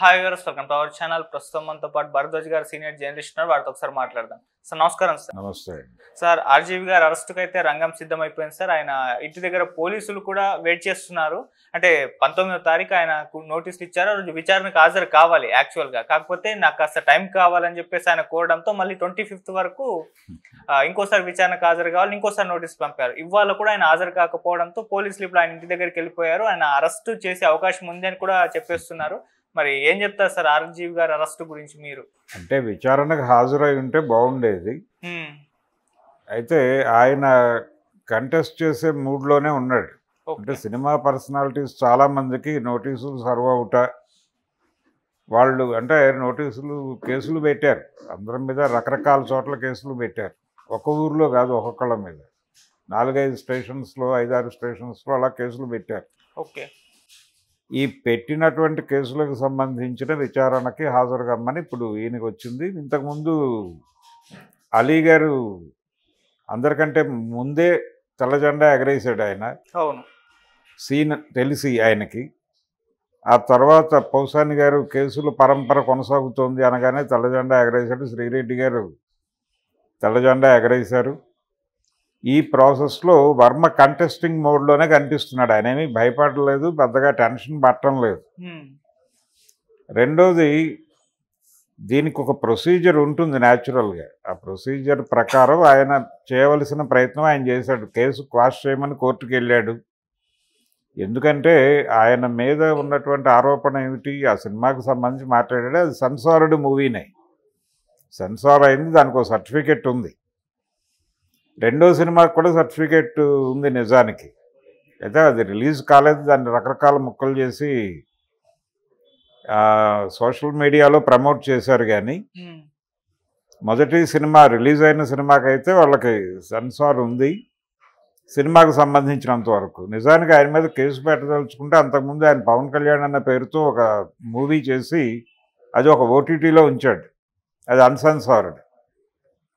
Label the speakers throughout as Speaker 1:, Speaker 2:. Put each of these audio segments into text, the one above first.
Speaker 1: hi viewers welcome to our channel ప్రస్తుతం మనతో పాటు భరద్వాజ్ గారు సీనియర్ జర్నలిస్ట్ ఉన్నారు వారితో ఒకసారి మాట్లాడదాం సార్ నమస్కారం సార్ నమస్తే సార్ ఆర్జీవి గారు అరెస్టుకు అయితే రంగం సిద్ధమైపోయింది సార్ ఆయన ఇంటి దగ్గర పోలీసులు కూడా వెయిట్ చేస్తున్నారు అంటే పంతొమ్మిదో తారీఖు ఆయన నోటీసులు ఇచ్చారు రోజు విచారణకు హాజరు కావాలి యాక్చువల్గా కాకపోతే నాకు కాస్త టైం కావాలని చెప్పేసి ఆయన కోరడంతో మళ్ళీ ట్వంటీ ఫిఫ్త్ వరకు ఇంకోసారి విచారణకు హాజరు కావాలి ఇంకోసారి నోటీస్ పంపారు ఇవాళ కూడా ఆయన హాజరు కాకపోవడంతో పోలీసులు ఇప్పుడు ఆయన ఇంటి దగ్గరికి వెళ్ళిపోయారు ఆయన అరెస్ట్ చేసే అవకాశం ఉంది అని కూడా చెప్పేస్తున్నారు మరి ఏం చెప్తారు సార్ ఆర్జీవి గారి అరెస్ట్ గురించి మీరు
Speaker 2: అంటే విచారణకు హాజరై ఉంటే బాగుండేది అయితే ఆయన కంటెస్ట్ చేసే మూడ్లోనే ఉన్నాడు అంటే సినిమా పర్సనాలిటీస్ చాలా మందికి నోటీసులు సర్వ్ అవుట వాళ్ళు అంటే నోటీసులు కేసులు పెట్టారు అందరి మీద రకరకాల చోట్ల కేసులు పెట్టారు ఒక ఊర్లో కాదు ఒక్కొక్కళ్ళ మీద నాలుగైదు స్టేషన్స్లో ఐదారు స్టేషన్స్లో అలా కేసులు పెట్టారు ఓకే ఈ పెట్టినటువంటి కేసులకు సంబంధించిన విచారణకి హాజరు కమ్మని ఇప్పుడు ఈయనకి వచ్చింది ఇంతకుముందు అలీ గారు అందరికంటే ముందే తెల్లజెండా ఎగరేసాడు ఆయన అవును సీన్ తెలిసి ఆయనకి ఆ తర్వాత పౌసాని గారు కేసులు పరంపర కొనసాగుతోంది అనగానే తెల్లజెండా ఎగరేశాడు శ్రీరెడ్డి గారు తెల్లజెండా ఎగరేశారు ఈ ప్రాసెస్లో వర్మ కంటెస్టింగ్ మోడ్లోనే కనిపిస్తున్నాడు ఆయన ఏమీ భయపడలేదు పెద్దగా టెన్షన్ పట్టడం లేదు రెండోది దీనికి ఒక ప్రొసీజర్ ఉంటుంది న్యాచురల్గా ఆ ప్రొసీజర్ ప్రకారం ఆయన చేయవలసిన ప్రయత్నం ఆయన చేశాడు కేసు క్వాష్ చేయమని కోర్టుకు వెళ్ళాడు ఎందుకంటే ఆయన మీద ఉన్నటువంటి ఆరోపణ ఏమిటి ఆ సినిమాకు సంబంధించి మాట్లాడాడు అది సెన్సార్డ్ మూవీనే సెన్సార్ అయింది దానికి ఒక సర్టిఫికెట్ ఉంది రెండో సినిమాకి కూడా సర్టిఫికేట్ ఉంది నిజానికి అయితే అది రిలీజ్ కాలేదు దాన్ని రకరకాల ముక్కలు చేసి సోషల్ మీడియాలో ప్రమోట్ చేశారు కానీ మొదటి సినిమా రిలీజ్ అయిన సినిమాకైతే వాళ్ళకి సెన్సార్ ఉంది సినిమాకు సంబంధించినంత వరకు నిజానికి ఆయన మీద కేసు పెట్టదలుచుకుంటే అంతకుముందు ఆయన పవన్ కళ్యాణ్ అన్న పేరుతో ఒక మూవీ చేసి అది ఒక ఓటీటీలో ఉంచాడు అది అన్సెన్సార్డ్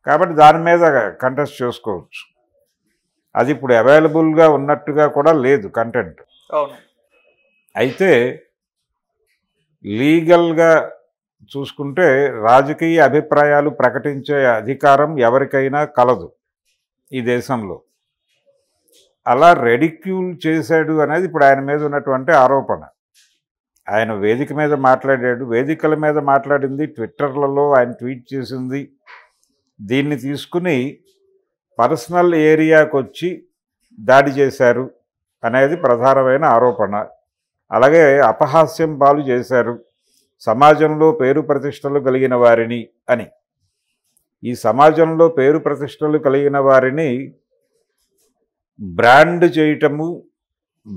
Speaker 2: కాబట్టి దాని మీద కంటెస్ట్ చేసుకోవచ్చు అది ఇప్పుడు అవైలబుల్గా ఉన్నట్టుగా కూడా లేదు కంటెంట్ అయితే లీగల్గా చూసుకుంటే రాజకీయ అభిప్రాయాలు ప్రకటించే అధికారం ఎవరికైనా కలదు ఈ దేశంలో అలా రెడిక్యూల్ చేశాడు అనేది ఇప్పుడు ఆయన మీద ఉన్నటువంటి ఆరోపణ ఆయన వేదిక మీద మాట్లాడాడు వేదికల మీద మాట్లాడింది ట్విట్టర్లలో ఆయన ట్వీట్ చేసింది దీన్ని తీసుకుని పర్సనల్ ఏరియాకు వచ్చి దాడి చేశారు అనేది ప్రధానమైన ఆరోపణ అలాగే అపహాస్యం పాలు చేశారు సమాజంలో పేరు ప్రతిష్టలు కలిగిన వారిని అని ఈ సమాజంలో పేరు ప్రతిష్టలు కలిగిన వారిని బ్రాండ్ చేయటము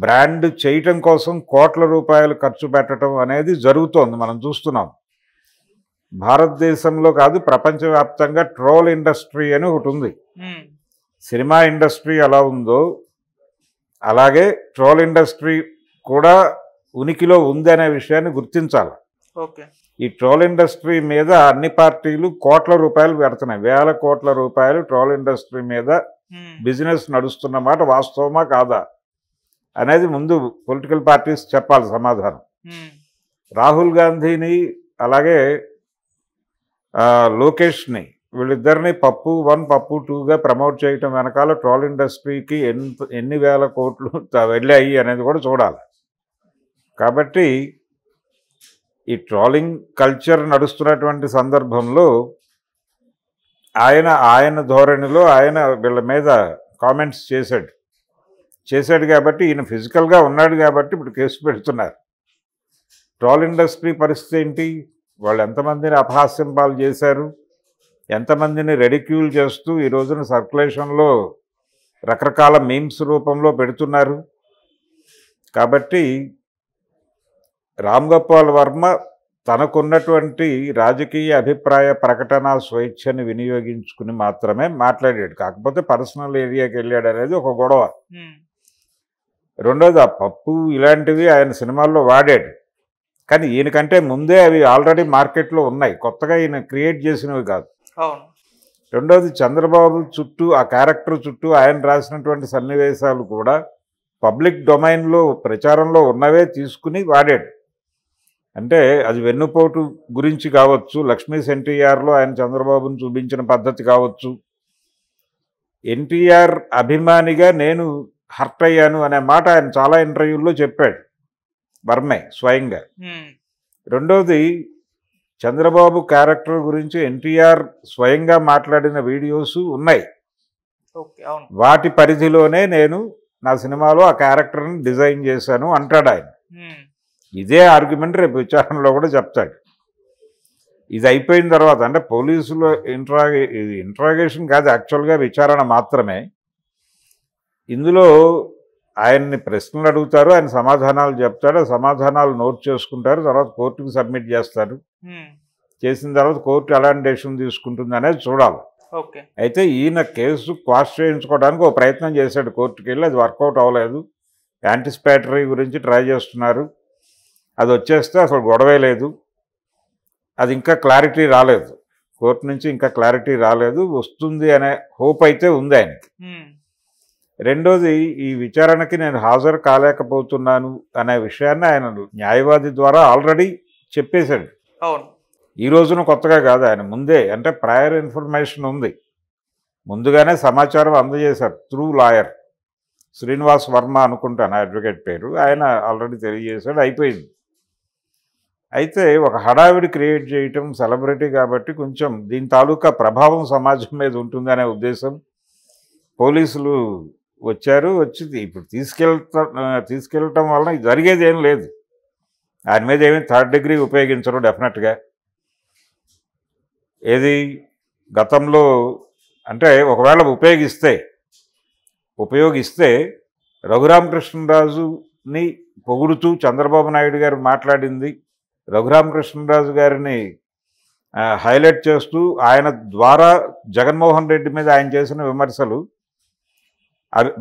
Speaker 2: బ్రాండ్ చేయటం కోసం కోట్ల రూపాయలు ఖర్చు పెట్టడం అనేది జరుగుతోంది మనం చూస్తున్నాం భారతదేశంలో కాదు ప్రపంచవ్యాప్తంగా ట్రోల్ ఇండస్ట్రీ అని ఒకటి ఉంది సినిమా ఇండస్ట్రీ ఎలా ఉందో అలాగే ట్రోల్ ఇండస్ట్రీ కూడా ఉనికిలో ఉంది అనే విషయాన్ని గుర్తించాలి ఈ ట్రోల్ ఇండస్ట్రీ మీద అన్ని పార్టీలు కోట్ల రూపాయలు పెడుతున్నాయి వేల కోట్ల రూపాయలు ట్రోల్ ఇండస్ట్రీ మీద బిజినెస్ నడుస్తున్న మాట వాస్తవమా కాదా అనేది ముందు పొలిటికల్ పార్టీస్ చెప్పాలి సమాధానం రాహుల్ గాంధీని అలాగే లోకేష్ని వీళ్ళిద్దరిని పప్పు వన్ పప్పు టూగా ప్రమోట్ చేయటం వెనకాల ట్రాల్ ఇండస్ట్రీకి ఎంత ఎన్ని వేల కోట్లు వెళ్ళాయి అనేది కూడా చూడాలి కాబట్టి ఈ ట్రాలింగ్ కల్చర్ నడుస్తున్నటువంటి సందర్భంలో ఆయన ఆయన ధోరణిలో ఆయన వీళ్ళ మీద కామెంట్స్ చేశాడు చేశాడు కాబట్టి ఈయన ఫిజికల్గా ఉన్నాడు కాబట్టి ఇప్పుడు కేసు పెడుతున్నారు ట్రాల్ ఇండస్ట్రీ పరిస్థితి ఏంటి వాళ్ళు ఎంతమందిని అపహాస్యం పాలు చేశారు ఎంతమందిని రెడిక్యూల్ చేస్తూ ఈ రోజున సర్క్యులేషన్లో రకరకాల మీమ్స్ రూపంలో పెడుతున్నారు కాబట్టి రామ్ గోపాల్ వర్మ తనకున్నటువంటి రాజకీయ అభిప్రాయ ప్రకటన స్వేచ్ఛను వినియోగించుకుని మాత్రమే మాట్లాడాడు కాకపోతే పర్సనల్ ఏరియాకి వెళ్ళాడు అనేది ఒక గొడవ రెండోది ఆ పప్పు ఇలాంటివి ఆయన సినిమాల్లో వాడాడు కానీ ఈయనకంటే ముందే అవి ఆల్రెడీ మార్కెట్లో ఉన్నాయి కొత్తగా ఈయన క్రియేట్ చేసినవి కాదు రెండవది చంద్రబాబు చుట్టూ ఆ క్యారెక్టర్ చుట్టూ ఆయన రాసినటువంటి సన్నివేశాలు కూడా పబ్లిక్ డొమైన్లో ప్రచారంలో ఉన్నవే తీసుకుని వాడాడు అంటే అది వెన్నుపోటు గురించి కావచ్చు లక్ష్మీ ఎన్టీఆర్లో ఆయన చంద్రబాబును చూపించిన పద్ధతి కావచ్చు ఎన్టీఆర్ అభిమానిగా నేను హర్ట్ అయ్యాను అనే మాట ఆయన చాలా ఇంటర్వ్యూల్లో చెప్పాడు వర్మే స్వయంగా రెండోది చంద్రబాబు క్యారెక్టర్ గురించి ఎన్టీఆర్ స్వయంగా మాట్లాడిన వీడియోస్ ఉన్నాయి వాటి పరిధిలోనే నేను నా సినిమాలో ఆ క్యారెక్టర్ని డిజైన్ చేశాను అంటాడు ఆయన ఇదే ఆర్గ్యుమెంట్ రేపు విచారణలో కూడా చెప్తాడు ఇది అయిపోయిన తర్వాత అంటే పోలీసులో ఇంట్రాగే ఇది ఇంట్రాగేషన్ కాదు యాక్చువల్గా విచారణ మాత్రమే ఇందులో ఆయన్ని ప్రశ్నలు అడుగుతారు ఆయన సమాధానాలు చెప్తారు సమాధానాలు నోట్ చేసుకుంటారు తర్వాత కోర్టుకు సబ్మిట్ చేస్తారు చేసిన తర్వాత కోర్టు ఎలాంటి డెసిషన్ తీసుకుంటుంది అనేది చూడాలి అయితే ఈయన కేసు క్వాష్ చేయించుకోవడానికి ఒక ప్రయత్నం చేశాడు కోర్టుకి వెళ్ళి అది వర్కౌట్ అవ్వలేదు యాంటిసిపేటరీ గురించి ట్రై చేస్తున్నారు అది వచ్చేస్తే అసలు గొడవే లేదు అది ఇంకా క్లారిటీ రాలేదు కోర్టు నుంచి ఇంకా క్లారిటీ రాలేదు వస్తుంది అనే హోప్ అయితే ఉంది ఆయనకి రెండోది ఈ విచారణకి నేను హాజరు కాలేకపోతున్నాను అనే విషయాన్ని ఆయన న్యాయవాది ద్వారా ఆల్రెడీ చెప్పేశాడు అవును ఈ రోజున కొత్తగా కాదు ఆయన ముందే అంటే ప్రయర్ ఇన్ఫర్మేషన్ ఉంది ముందుగానే సమాచారం అందజేశారు త్రూ లాయర్ శ్రీనివాస్ వర్మ అనుకుంటాను అడ్వకేట్ పేరు ఆయన ఆల్రెడీ తెలియజేశాడు అయిపోయింది అయితే ఒక హడావిడి క్రియేట్ చేయటం సెలబ్రిటీ కాబట్టి కొంచెం దీని తాలూకా ప్రభావం సమాజం మీద ఉంటుందనే ఉద్దేశం పోలీసులు వచ్చారు వచ్చింది ఇప్పుడు తీసుకెళ్తా తీసుకెళ్ళటం వలన జరిగేది ఏం లేదు ఆయన మీద ఏమీ థర్డ్ డిగ్రీ ఉపయోగించరు డెఫినెట్గా ఏది గతంలో అంటే ఒకవేళ ఉపయోగిస్తే ఉపయోగిస్తే రఘురామకృష్ణరాజుని పొగుడుతూ చంద్రబాబు నాయుడు గారు మాట్లాడింది రఘురామకృష్ణరాజు గారిని హైలైట్ చేస్తూ ఆయన ద్వారా జగన్మోహన్ రెడ్డి మీద ఆయన చేసిన విమర్శలు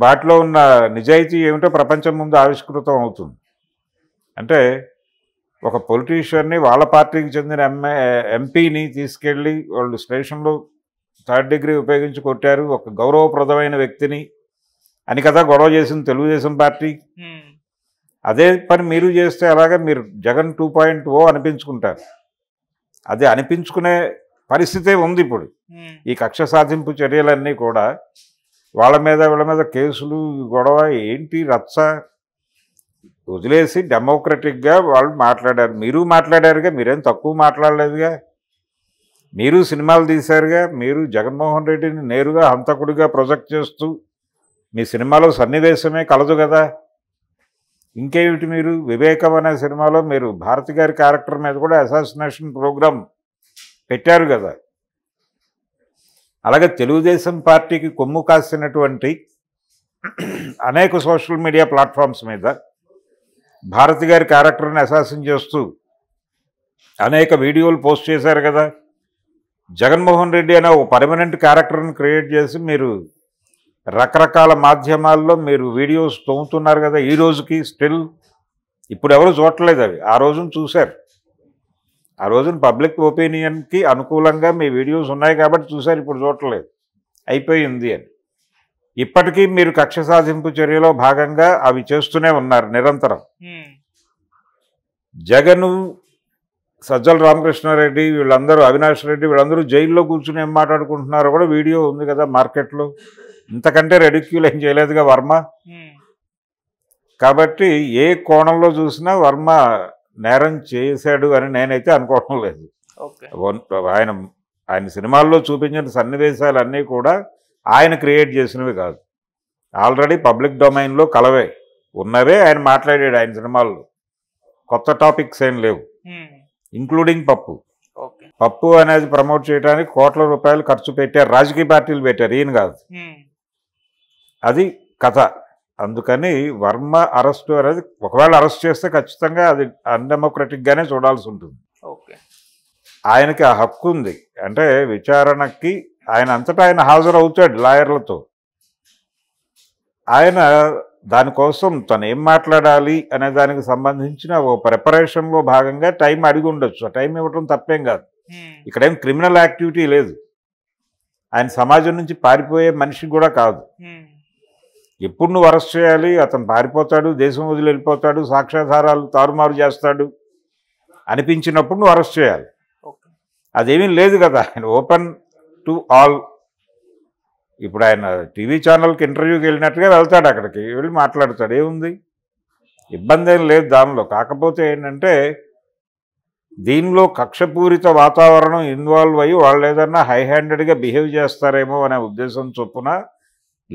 Speaker 2: వాటిలో ఉన్న నిజాయితీ ఏమిటో ప్రపంచం ముందు ఆవిష్కృతం అవుతుంది అంటే ఒక పొలిటీషియన్ని వాళ్ళ పార్టీకి చెందిన ఎంఏ ఎంపీని తీసుకెళ్ళి వాళ్ళు స్టేషన్లో థర్డ్ డిగ్రీ ఉపయోగించి కొట్టారు ఒక గౌరవప్రదమైన వ్యక్తిని అని కదా గొడవ చేసింది తెలుగుదేశం పార్టీ అదే పని మీరు చేస్తే అలాగే మీరు జగన్ టూ పాయింట్ ఓ అనిపించుకుంటారు అది అనిపించుకునే పరిస్థితే ఉంది ఇప్పుడు ఈ కక్ష సాధింపు చర్యలన్నీ కూడా వాళ్ళ మీద వీళ్ళ మీద కేసులు గొడవ ఏంటి రచ్చ వదిలేసి డెమోక్రటిక్గా వాళ్ళు మాట్లాడారు మీరు మాట్లాడారుగా మీరేం తక్కువ మాట్లాడలేదుగా మీరు సినిమాలు తీశారుగా మీరు జగన్మోహన్ రెడ్డిని నేరుగా హంతకుడిగా ప్రొజెక్ట్ చేస్తూ మీ సినిమాలో సన్నివేశమే కలదు కదా ఇంకేమిటి మీరు వివేకం అనే సినిమాలో మీరు భారతి గారి క్యారెక్టర్ మీద కూడా అసాసినేషన్ ప్రోగ్రాం పెట్టారు కదా అలాగే తెలుగుదేశం పార్టీకి కొమ్ము కాసినటువంటి అనేక సోషల్ మీడియా ప్లాట్ఫామ్స్ మీద భారతి గారి క్యారెక్టర్ని అసాసం చేస్తూ అనేక వీడియోలు పోస్ట్ చేశారు కదా జగన్మోహన్ రెడ్డి అనే ఒక పర్మనెంట్ క్యారెక్టర్ని క్రియేట్ చేసి మీరు రకరకాల మాధ్యమాల్లో మీరు వీడియోస్ తోముతున్నారు కదా ఈ రోజుకి స్టిల్ ఇప్పుడు ఎవరు చూడట్లేదు అవి ఆ రోజున చూశారు ఆ రోజున పబ్లిక్ ఒపీనియన్కి అనుకూలంగా మీ వీడియోస్ ఉన్నాయి కాబట్టి చూశారు ఇప్పుడు చూడలేదు అయిపోయింది అని ఇప్పటికీ మీరు కక్ష సాధింపు చర్యలో భాగంగా అవి చేస్తూనే ఉన్నారు నిరంతరం జగను సజ్జల రామకృష్ణారెడ్డి వీళ్ళందరూ అవినాష్ రెడ్డి వీళ్ళందరూ జైల్లో కూర్చుని ఏం మాట్లాడుకుంటున్నారో కూడా వీడియో ఉంది కదా మార్కెట్లో ఇంతకంటే రెడిక్యూల్ ఏం చేయలేదుగా వర్మ కాబట్టి ఏ కోణంలో చూసినా వర్మ నేరం చేశాడు అని నేనైతే అనుకోవడం లేదు ఆయన ఆయన సినిమాల్లో చూపించిన సన్నివేశాలు అన్నీ కూడా ఆయన క్రియేట్ చేసినవి కాదు ఆల్రెడీ పబ్లిక్ డొమైన్లో కలవే ఉన్నవే ఆయన మాట్లాడాడు ఆయన సినిమాల్లో కొత్త టాపిక్స్ ఏం లేవు ఇంక్లూడింగ్ పప్పు పప్పు అనేది ప్రమోట్ చేయడానికి కోట్ల రూపాయలు ఖర్చు పెట్టారు రాజకీయ పార్టీలు పెట్టారు ఈయన కాదు అది కథ అందుకని వర్మ అరెస్ట్ అనేది ఒకవేళ అరెస్ట్ చేస్తే ఖచ్చితంగా అది అన్డెమోక్రటిక్గానే చూడాల్సి ఉంటుంది ఓకే ఆయనకి ఆ హక్కు ఉంది అంటే విచారణకి ఆయన అంతటా ఆయన హాజరు అవుతాడు లాయర్లతో ఆయన దానికోసం తను ఏం మాట్లాడాలి అనే దానికి సంబంధించిన ఓ ప్రిపరేషన్లో భాగంగా టైం అడిగి ఉండొచ్చు ఆ టైం ఇవ్వటం తప్పేం కాదు ఇక్కడేం క్రిమినల్ యాక్టివిటీ లేదు ఆయన సమాజం నుంచి పారిపోయే మనిషి కూడా కాదు ఎప్పుడు నువ్వు అరెస్ట్ చేయాలి అతను పారిపోతాడు దేశం వదిలి వెళ్ళిపోతాడు సాక్ష్యాధారాలు తారుమారు చేస్తాడు అనిపించినప్పుడు నువ్వు అరెస్ట్ చేయాలి అదేమీ లేదు కదా ఆయన ఓపెన్ టు ఆల్ ఇప్పుడు ఆయన టీవీ ఛానల్కి ఇంటర్వ్యూకి వెళ్ళినట్టుగా వెళ్తాడు అక్కడికి వెళ్ళి మాట్లాడతాడు ఏముంది ఇబ్బంది ఏం లేదు దానిలో కాకపోతే ఏంటంటే దీనిలో కక్షపూరిత వాతావరణం ఇన్వాల్వ్ అయ్యి వాళ్ళు ఏదన్నా హై హ్యాండెడ్గా బిహేవ్ చేస్తారేమో అనే ఉద్దేశం చొప్పున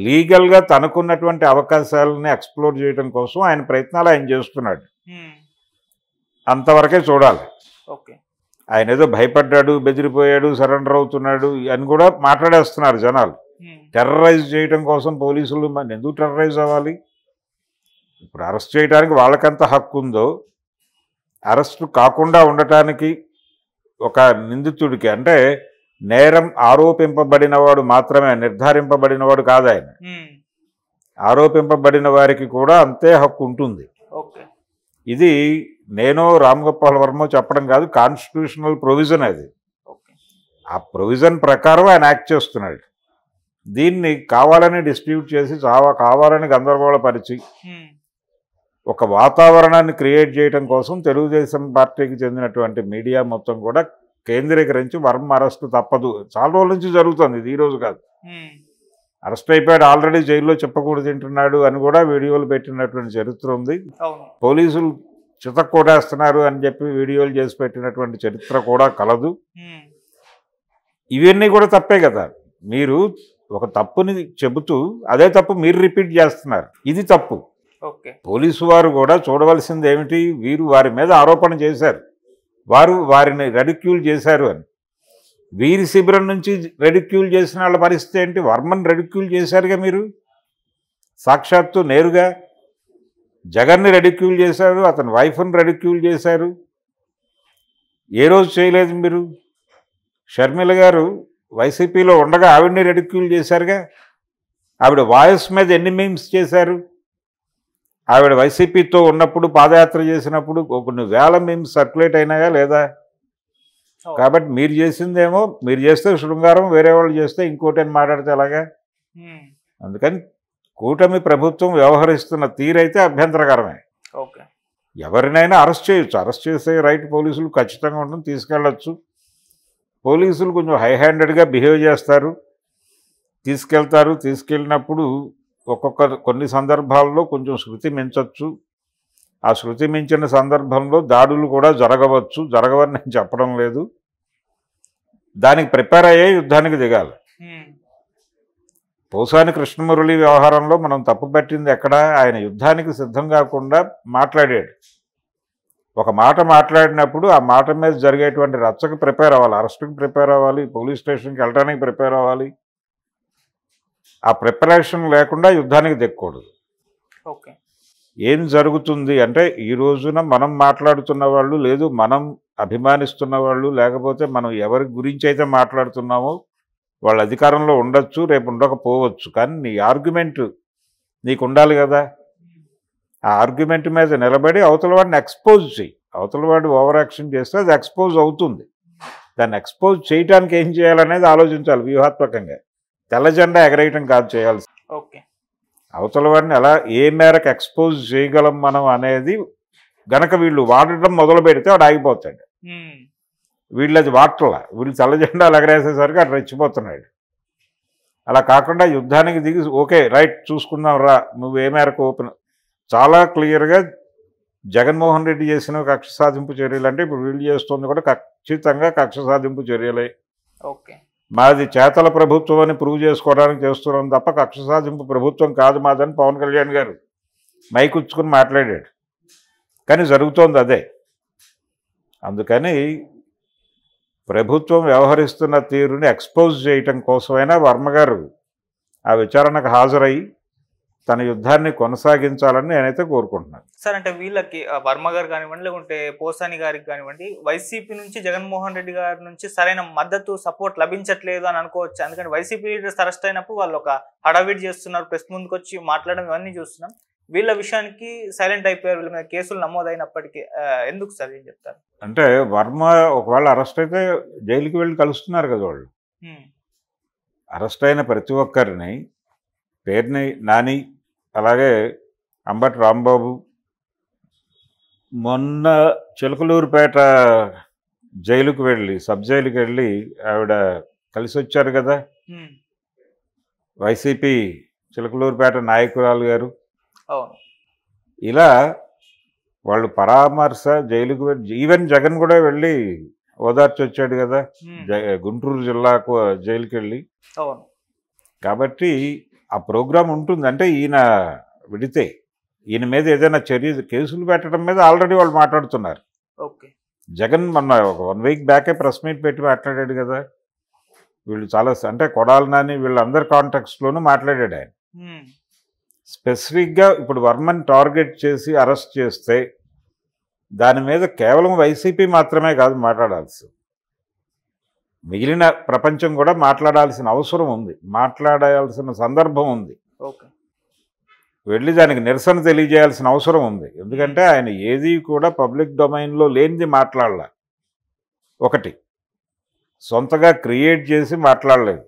Speaker 2: లీగల్గా తనకున్నటువంటి అవకాశాలని ఎక్స్ప్లోర్ చేయడం కోసం ఆయన ప్రయత్నాలు ఆయన చేస్తున్నాడు అంతవరకే చూడాలి ఓకే ఆయన ఏదో భయపడ్డాడు బెదిరిపోయాడు సరెండర్ అవుతున్నాడు అని కూడా మాట్లాడేస్తున్నారు జనాలు టెర్రరైజ్ చేయడం కోసం పోలీసులు మన ఎందుకు టెర్రరైజ్ అవ్వాలి ఇప్పుడు అరెస్ట్ చేయడానికి వాళ్ళకంత హక్కు ఉందో అరెస్ట్ కాకుండా ఉండటానికి ఒక నిందితుడికి అంటే నేరం ఆరోపింపబడినవాడు మాత్రమే నిర్ధారింపబడినవాడు కాదు ఆయన ఆరోపింపబడిన వారికి కూడా అంతే హక్కు ఉంటుంది ఇది నేను రామ్ గోపాల్ వర్మ చెప్పడం కాదు కాన్స్టిట్యూషనల్ ప్రొవిజన్ అది ఆ ప్రొవిజన్ ప్రకారం ఆయన యాక్ట్ చేస్తున్నాడు దీన్ని కావాలని డిస్ట్రిబ్యూట్ చేసి చావా కావాలని గందరగోళపరిచి ఒక వాతావరణాన్ని క్రియేట్ చేయడం కోసం తెలుగుదేశం పార్టీకి చెందినటువంటి మీడియా మొత్తం కూడా కేంద్రీకరించి వర్మ అరెస్ట్ తప్పదు చాలా రోజుల నుంచి జరుగుతుంది ఇది ఈరోజు కాదు అరెస్ట్ అయిపోయాడు ఆల్రెడీ జైల్లో చెప్పకూడదు తింటున్నాడు అని కూడా వీడియోలు పెట్టినటువంటి చరిత్ర ఉంది పోలీసులు చితక్కొడేస్తున్నారు అని చెప్పి వీడియోలు చేసి పెట్టినటువంటి చరిత్ర కూడా కలదు ఇవన్నీ కూడా తప్పే కదా మీరు ఒక తప్పుని చెబుతూ అదే తప్పు మీరు రిపీట్ చేస్తున్నారు ఇది తప్పు పోలీసు వారు కూడా చూడవలసింది ఏమిటి వీరు వారి మీద ఆరోపణ చేశారు వారు వారిని రెడిక్యూల్ చేశారు అని వీరి శిబిరం నుంచి రెడిక్యూల్ చేసిన వాళ్ళ పరిస్థితి ఏంటి వర్మన్ రెడిక్యూల్ చేశారుగా మీరు సాక్షాత్తు నేరుగా జగన్ని రెడిక్యూల్ చేశారు అతని వైఫ్ని రెడిక్యూల్ చేశారు ఏ రోజు చేయలేదు మీరు షర్మిల గారు వైసీపీలో ఉండగా ఆవిడ్ని రెడిక్యూల్ చేశారుగా ఆవిడ వాయిస్ మీద ఎన్ని మీమ్స్ చేశారు ఆవిడ వైసీపీతో ఉన్నప్పుడు పాదయాత్ర చేసినప్పుడు కొన్ని వేల మేము సర్క్యులేట్ అయినాయా లేదా కాబట్టి మీరు చేసిందేమో మీరు చేస్తే శృంగారం వేరే వాళ్ళు చేస్తే ఇంకోటి అని మాట్లాడితే అలాగా అందుకని కూటమి ప్రభుత్వం వ్యవహరిస్తున్న తీరైతే అభ్యంతరకరమే ఓకే ఎవరినైనా అరెస్ట్ చేయొచ్చు అరెస్ట్ చేసే రైట్ పోలీసులు ఖచ్చితంగా ఉండడం తీసుకెళ్ళచ్చు పోలీసులు కొంచెం హై హ్యాండెడ్గా బిహేవ్ చేస్తారు తీసుకెళ్తారు తీసుకెళ్ళినప్పుడు ఒక్కొక్క కొన్ని సందర్భాల్లో కొంచెం శృతి మించవచ్చు ఆ శృతి మించిన సందర్భంలో దాడులు కూడా జరగవచ్చు జరగవని నేను చెప్పడం లేదు దానికి ప్రిపేర్ అయ్యే యుద్ధానికి దిగాలి పోసాని కృష్ణమురళి వ్యవహారంలో మనం తప్పు పెట్టింది ఎక్కడ ఆయన యుద్ధానికి సిద్ధం కాకుండా మాట్లాడాడు ఒక మాట మాట్లాడినప్పుడు ఆ మాట మీద జరిగేటువంటి రచ్చకు ప్రిపేర్ అవ్వాలి అరెస్టుకి ప్రిపేర్ అవ్వాలి పోలీస్ స్టేషన్కి వెళ్ళడానికి ప్రిపేర్ అవ్వాలి ఆ ప్రిపరేషన్ లేకుండా యుద్ధానికి దిక్కకూడదు ఓకే ఏం జరుగుతుంది అంటే ఈ రోజున మనం మాట్లాడుతున్న వాళ్ళు లేదు మనం అభిమానిస్తున్న వాళ్ళు లేకపోతే మనం ఎవరి గురించి అయితే మాట్లాడుతున్నామో వాళ్ళ అధికారంలో ఉండొచ్చు రేపు ఉండకపోవచ్చు కానీ నీ ఆర్గ్యుమెంట్ నీకు ఉండాలి కదా ఆ ఆర్గ్యుమెంట్ మీద నిలబడి అవతల వాడిని ఎక్స్పోజ్ చేయి అవతల వాడు ఓవర్ యాక్షన్ చేస్తే అది ఎక్స్పోజ్ అవుతుంది దాన్ని ఎక్స్పోజ్ చేయడానికి ఏం చేయాలనేది ఆలోచించాలి వ్యూహాత్మకంగా తెల్ల జెండా ఎగరేయటం కాదు చేయాల్సి ఓకే అవతల వాడిని ఎలా ఏ మేరకు ఎక్స్పోజ్ చేయగలం మనం అనేది గనక వీళ్ళు వాడటం మొదలు పెడితే వాడు ఆగిపోతాడు వీళ్ళు అది వాటర్లా వీళ్ళు తెల్ల జెండాలు ఎగరేసేసరికి అటు రెచ్చిపోతున్నాడు అలా కాకుండా యుద్ధానికి దిగి ఓకే రైట్ చూసుకుందాం రా నువ్వు ఏ మేరకు ఓపెన్ చాలా క్లియర్గా జగన్మోహన్ రెడ్డి చేసిన కక్ష సాధింపు చర్యలు అంటే ఇప్పుడు వీళ్ళు చేస్తుంది కూడా ఖచ్చితంగా కక్ష సాధింపు చర్యలే ఓకే మాది చేతల ప్రభుత్వం అని ప్రూవ్ చేసుకోవడానికి చేస్తున్నాం తప్ప కక్ష సాధింపు ప్రభుత్వం కాదు మాదని పవన్ కళ్యాణ్ గారు మైకుచ్చుకుని మాట్లాడాడు కానీ జరుగుతోంది అదే అందుకని ప్రభుత్వం వ్యవహరిస్తున్న తీరుని ఎక్స్పోజ్ చేయటం కోసమైనా వర్మగారు ఆ విచారణకు హాజరయ్యి తన యుద్ధాన్ని కొనసాగించాలని నేనైతే కోరుకుంటున్నాను
Speaker 1: సార్ అంటే వీళ్ళకి వర్మ గారు కానివ్వండి లేకుంటే పోసాని గారికి కానివ్వండి వైసీపీ నుంచి జగన్మోహన్ రెడ్డి గారి నుంచి సరైన మద్దతు సపోర్ట్ లభించట్లేదు అని అనుకోవచ్చు ఎందుకంటే వైసీపీ లీడర్స్ అరెస్ట్ అయినప్పుడు వాళ్ళు ఒక హడావిడి చేస్తున్నారు ప్రెస్ ముందుకు వచ్చి మాట్లాడడం ఇవన్నీ చూస్తున్నాం వీళ్ళ విషయానికి సైలెంట్ అయిపోయారు వీళ్ళ మీద కేసులు నమోదైనప్పటికీ ఎందుకు సార్ ఏం చెప్తారు
Speaker 2: అంటే వర్మ ఒకవేళ అరెస్ట్ అయితే జైలుకి వెళ్ళి కలుస్తున్నారు కదా వాళ్ళు అరెస్ట్ అయిన ప్రతి ఒక్కరిని పేర్ని నాని అలాగే అంబటి రాంబాబు మొన్న చిలకలూరుపేట జైలుకు వెళ్ళి సబ్ జైలుకి వెళ్ళి ఆవిడ కలిసి వచ్చారు కదా వైసీపీ చిలకలూరుపేట నాయకురాలు గారు ఇలా వాళ్ళు పరామర్శ జైలుకు ఈవెన్ జగన్ కూడా వెళ్ళి ఓదార్చి వచ్చాడు కదా గుంటూరు జిల్లాకు జైలుకి వెళ్ళి కాబట్టి ఆ ప్రోగ్రాం ఉంటుంది అంటే ఈయన విడితే ఈయన మీద ఏదైనా చర్య కేసులు పెట్టడం మీద ఆల్రెడీ వాళ్ళు మాట్లాడుతున్నారు ఓకే జగన్ మొన్న ఒక వన్ వీక్ బ్యాకే ప్రెస్ మీట్ పెట్టి మాట్లాడాడు కదా వీళ్ళు చాలా అంటే కొడాలి నాని వీళ్ళందరి కాంటాక్ట్స్లోనూ మాట్లాడాడు ఆయన స్పెసిఫిక్గా ఇప్పుడు వర్మన్ టార్గెట్ చేసి అరెస్ట్ చేస్తే దాని మీద కేవలం వైసీపీ మాత్రమే కాదు మాట్లాడాల్సింది మిగిలిన ప్రపంచం కూడా మాట్లాడాల్సిన అవసరం ఉంది మాట్లాడాల్సిన సందర్భం ఉంది వెళ్ళి దానికి నిరసన తెలియజేయాల్సిన అవసరం ఉంది ఎందుకంటే ఆయన ఏది కూడా పబ్లిక్ డొమైన్లో లేనిది మాట్లాడలే ఒకటి సొంతగా క్రియేట్ చేసి మాట్లాడలేదు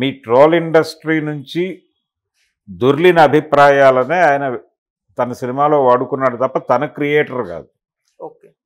Speaker 2: మీ ట్రోల్ ఇండస్ట్రీ నుంచి దుర్లిన అభిప్రాయాలనే ఆయన తన సినిమాలో వాడుకున్నాడు తప్ప తన క్రియేటర్ కాదు
Speaker 3: ఓకే